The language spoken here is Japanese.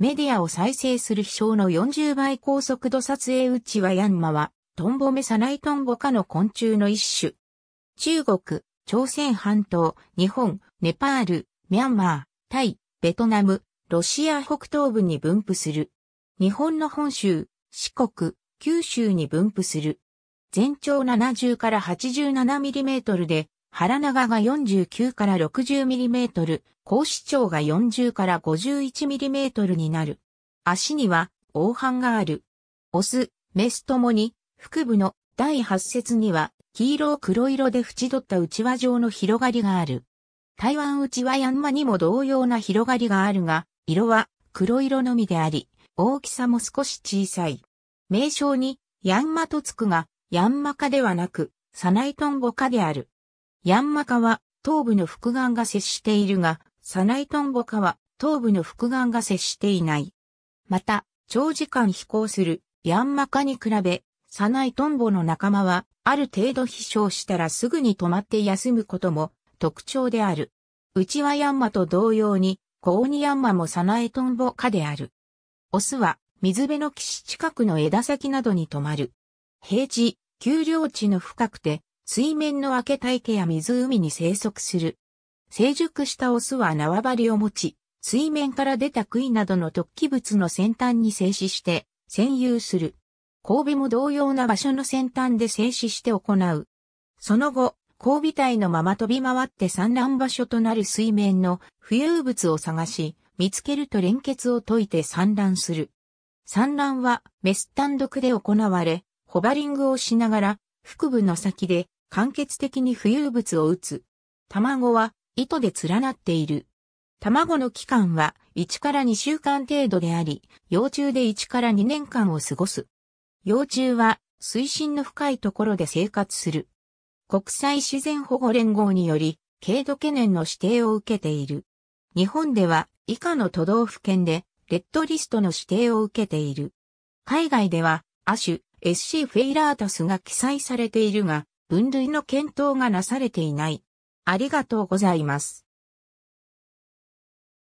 メディアを再生する飛翔の40倍高速度撮影うちはヤンマは、トンボメサナイトンボ科の昆虫の一種。中国、朝鮮半島、日本、ネパール、ミャンマー、タイ、ベトナム、ロシア北東部に分布する。日本の本州、四国、九州に分布する。全長70から8 7トルで腹長が49から 60mm、高視聴が40から 51mm になる。足には、黄斑がある。オス、メスともに、腹部の第8節には、黄色を黒色で縁取った内輪状の広がりがある。台湾内輪ヤンマにも同様な広がりがあるが、色は黒色のみであり、大きさも少し小さい。名称に、ヤンマとつくが、ヤンマ科ではなく、サナイトンゴ科である。ヤンマカは頭部の複眼が接しているが、サナイトンボカは頭部の複眼が接していない。また、長時間飛行するヤンマカに比べ、サナイトンボの仲間は、ある程度飛翔したらすぐに止まって休むことも特徴である。うちはヤンマと同様に、コオニヤンマもサナエトンボ科である。オスは、水辺の岸近くの枝先などに止まる。平地、丘陵地の深くて、水面の明けた池や湖に生息する。成熟したオスは縄張りを持ち、水面から出た杭などの突起物の先端に静止して、占有する。交尾も同様な場所の先端で静止して行う。その後、交尾体のまま飛び回って産卵場所となる水面の浮遊物を探し、見つけると連結を解いて産卵する。産卵はメス単独で行われ、ホバリングをしながら、腹部の先で間欠的に浮遊物を打つ。卵は糸で連なっている。卵の期間は1から2週間程度であり、幼虫で1から2年間を過ごす。幼虫は水深の深いところで生活する。国際自然保護連合により、軽度懸念の指定を受けている。日本では以下の都道府県でレッドリストの指定を受けている。海外では、亜種 SC フェイラータスが記載されているが、分類の検討がなされていない。ありがとうございます。